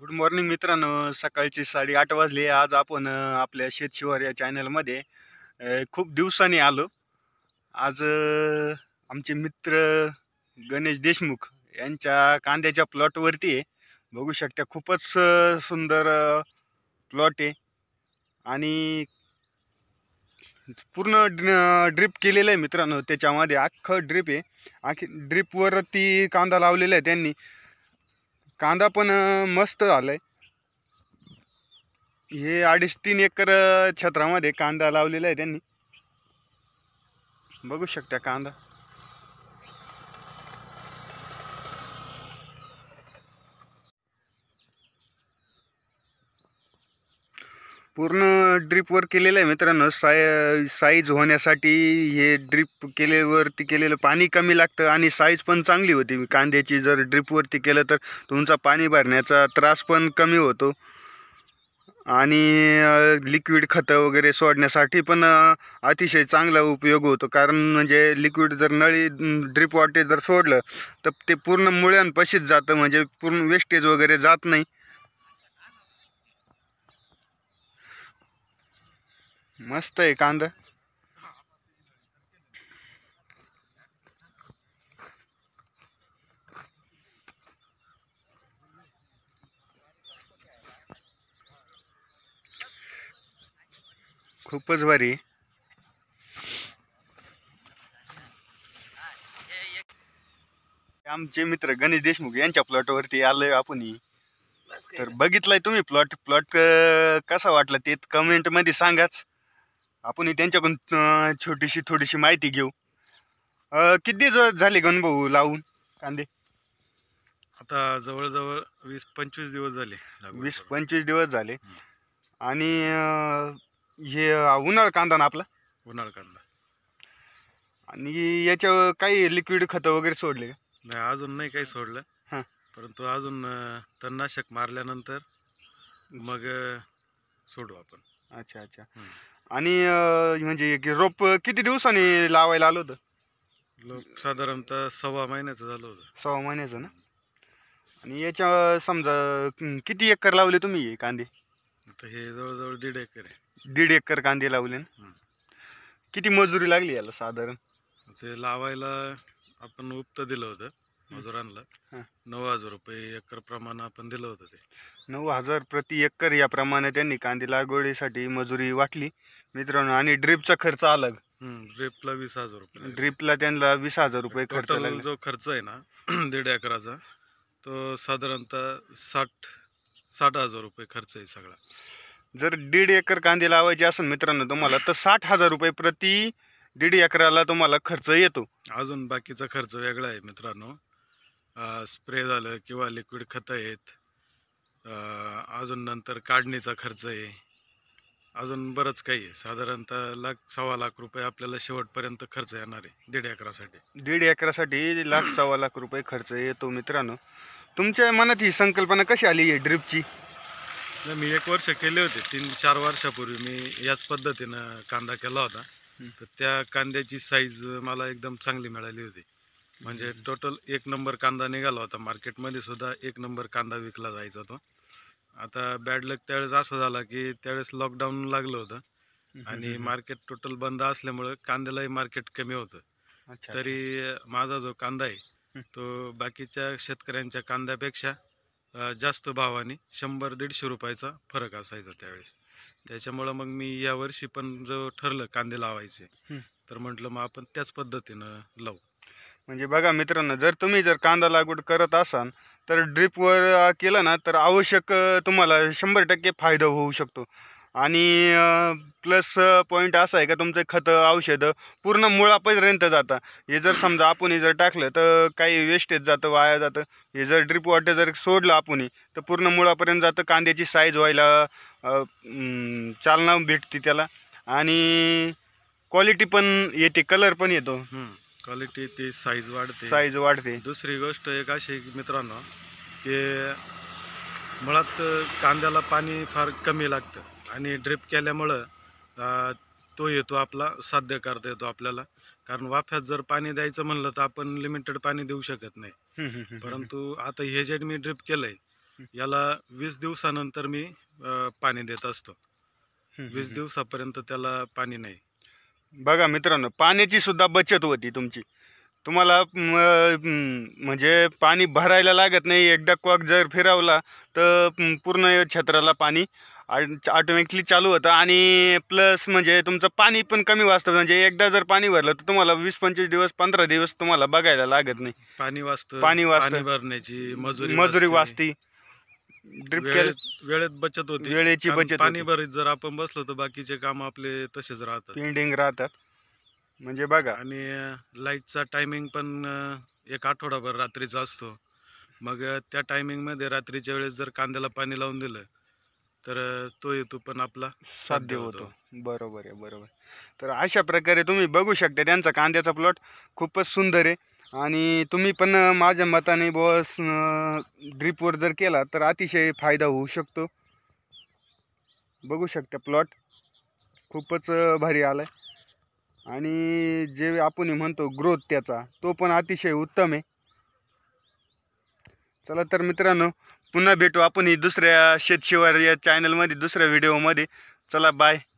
good morning मित्रांनो सकाळची साडेआठ वाजले आज आपण आपल्या शेतशिवार या चॅनलमध्ये खूप दिवसांनी आलो आज आमचे मित्र गणेश देशमुख यांच्या कांद्याच्या प्लॉटवरती आहे बघू शकता खूपच सुंदर प्लॉट आहे आणि पूर्ण ड्रिप केलेलं आहे मित्रांनो त्याच्यामध्ये अख्खं ड्रिप आहे आखी ड्रिपवरती कांदा लावलेला आहे त्यांनी कांदा पण मस्त झाला हे अडीच तीन एकर क्षेत्रामध्ये कांदा लावलेला आहे त्यांनी बघू शकता कांदा पूर्ण ड्रिपवर केलेलं आहे मित्रांनो साय साईज होण्यासाठी हे ड्रिप केलेवरती केलेलं पाणी कमी लागतं आणि साईज पण चांगली होती कांद्याची जर ड्रिपवरती केलं तर तुमचा पाणी भरण्याचा त्रास पण कमी होतो आणि लिक्विड खतं वगैरे सोडण्यासाठी पण अतिशय चांगला उपयोग होतो कारण म्हणजे लिक्विड जर नळी ड्रिप वाटे जर सोडलं तर ते पूर्ण मुळ्यांपशीच जातं म्हणजे पूर्ण वेस्टेज वगैरे जात नाही मस्त आहे कांदा खूपच भारी आमचे मित्र गणेश देशमुख यांच्या प्लॉटवरती आलोय आपण तर बघितलाय तुम्ही प्लॉट प्लॉट कसा वाटला ते कमेंट मध्ये सांगाच आपण त्यांच्याकडून छोटीशी थोडीशी माहिती घेऊ किती झाले गणभाऊ लावून कांदे आता जवळजवळ वीस पंचवीस दिवस झाले वीस पंचवीस दिवस झाले आणि हे उन्हाळ कांदा ना आपला उन्हाळ कांदा आणि याच्या काही लिक्विड खतं वगैरे सोडले का नाही अजून नाही काही सोडलं परंतु अजून तणनाशक मारल्यानंतर मग सोडू आपण अच्छा अच्छा आणि म्हणजे की रोप किती दिवसांनी लावायला आलो होतं लोक साधारणतः सव्वा महिन्याचं झालं होतं सव्वा महिन्याचं ना आणि याच्या समजा किती एकर लावले तुम्ही कांदे आता हे जवळजवळ दीड एकर आहे दीड एकर कांदे लावले ना किती मजुरी लागली याला साधारण ते लावायला आपण उपत दिलं होतं मजुरांना नऊ हजार रुपये एकर प्रमाण आपण दिलं होतं ते नऊ हजार प्रति एकर या प्रमाणे त्यांनी कांदी लागवडीसाठी मजुरी वाटली मित्रांनो आणि ड्रिपचा खर्च अलग ड्रिपला वीस हजार रुपये ड्रिपला त्यांना वीस हजार रुपये खर्च जो खर्च आहे ना दीड एकराचा तो साधारणतः साठ साठ हजार रुपये खर्च आहे सगळा जर दीड एकर कांदे लावायचे असेल मित्रांनो तुम्हाला तर साठ हजार रुपये प्रति दीड एकराला तुम्हाला खर्च येतो अजून बाकीचा खर्च वेगळा आहे मित्रांनो स्प्रे झालं किंवा लिक्विड खतं आहेत अजून नंतर काढणीचा खर्च आहे अजून बरंच काही आहे साधारणतः लाख सव्वा लाख रुपये आपल्याला शेवटपर्यंत खर्च येणार आहे दीड एकरासाठी दीड एकरासाठी लाख सव्वा लाख रुपये खर्च येतो मित्रांनो तुमच्या मनात ही संकल्पना कशी आली आहे ड्रिपची मी एक वर्ष केले होते तीन चार वर्षापूर्वी मी याच पद्धतीनं कांदा केला होता तर त्या कांद्याची साईज मला एकदम चांगली मिळाली होती म्हणजे टोटल एक नंबर कांदा निघाला होता मार्केटमध्ये सुद्धा एक नंबर कांदा विकला जायचा तो आता बॅड लक त्यावेळेस असं झाला की त्यावेळेस लॉकडाऊन लागलं होतं आणि मार्केट टोटल बंद असल्यामुळं कांद्यालाही मार्केट कमी होतं तरी माझा जो कांदा आहे तो बाकीच्या शेतकऱ्यांच्या कांद्यापेक्षा जास्त भावाने शंभर दीडशे रुपयाचा फरक असायचा त्यावेळेस त्याच्यामुळं मग मी यावर्षी पण जो ठरलं कांदे लावायचे तर म्हटलं मग आपण त्याच पद्धतीनं लावू म्हणजे बघा मित्रांनो जर तुम्ही जर कांदा लागवड करत असाल तर ड्रिपवर केलं ना तर आवश्यक तुम्हाला शंभर टक्के फायदा होऊ शकतो आणि प्लस पॉईंट असा आहे का तुमचं खतं औषधं पूर्ण मुळापर्यंत जातं हे जर समजा आपण जर टाकलं तर काही वेस्टेज जातं वाया जातं हे जर ड्रिप वॉटर जर सोडलं आपण तर पूर्ण मुळापर्यंत जातं कांद्याची साईज व्हायला चालना भेटते त्याला आणि क्वालिटी पण येते कलर पण येतो क्वालिटी ती साईज वाढते साईज वाढते दुसरी गोष्ट एक अशी मित्रांनो की मुळात कांद्याला पाणी फार कमी लागतं आणि ड्रिप केल्यामुळं तो येतो आपला साध्य करता येतो आपल्याला कारण वाफ्यात जर पाणी द्यायचं म्हणलं तर आपण लिमिटेड पाणी देऊ शकत नाही परंतु आता हे जे मी ड्रिप केलंय याला वीस दिवसानंतर मी पाणी देत असतो वीस दिवसापर्यंत त्याला पाणी नाही बघा मित्रांनो पाण्याची सुद्धा बचत होती तुमची तुम्हाला म्हणजे पाणी भरायला लागत नाही एकदा कॉक जर फिरवला तर पूर्ण छत्राला पाणी ऑटोमॅटिकली चालू होतं आणि प्लस म्हणजे तुमचं पाणी पण कमी वाचतं म्हणजे एकदा जर पाणी भरलं तर तुम्हाला वीस पंचवीस दिवस पंधरा दिवस तुम्हाला बघायला लागत नाही पाणी वाचतं पाणी वाचतं भरण्याची मजुरी मजुरी वाचती ड्रिप वेळेत बचत होती वेळेची बचत पाणी भरत जर आपण बसलो तर बाकीचे काम आपले तसेच राहतात पेंडिंग राहतात म्हणजे बघा आणि लाईटचा टायमिंग पण एक आठवडाभर रात्रीचा असतो मग त्या टायमिंग मध्ये रात्रीच्या वेळेस जर कांद्याला पाणी लावून दिलं तर तो हेतू पण आपला साध्य होतो बरोबर आहे बरोबर तर अशा प्रकारे तुम्ही बघू शकता त्यांचा कांद्याचा प्लॉट खूपच सुंदर आहे आणि तुम्ही पण माझ्या मताने बॉस ड्रिपवर जर केला तर अतिशय फायदा होऊ शकतो बघू शकता प्लॉट खूपच भारी आला आहे आणि जे आपण म्हणतो ग्रोथ त्याचा तो पण अतिशय उत्तम आहे चला तर मित्रांनो पुन्हा भेटू आपण दुसऱ्या शेतशिवार या चॅनलमध्ये दुसऱ्या व्हिडिओमध्ये चला बाय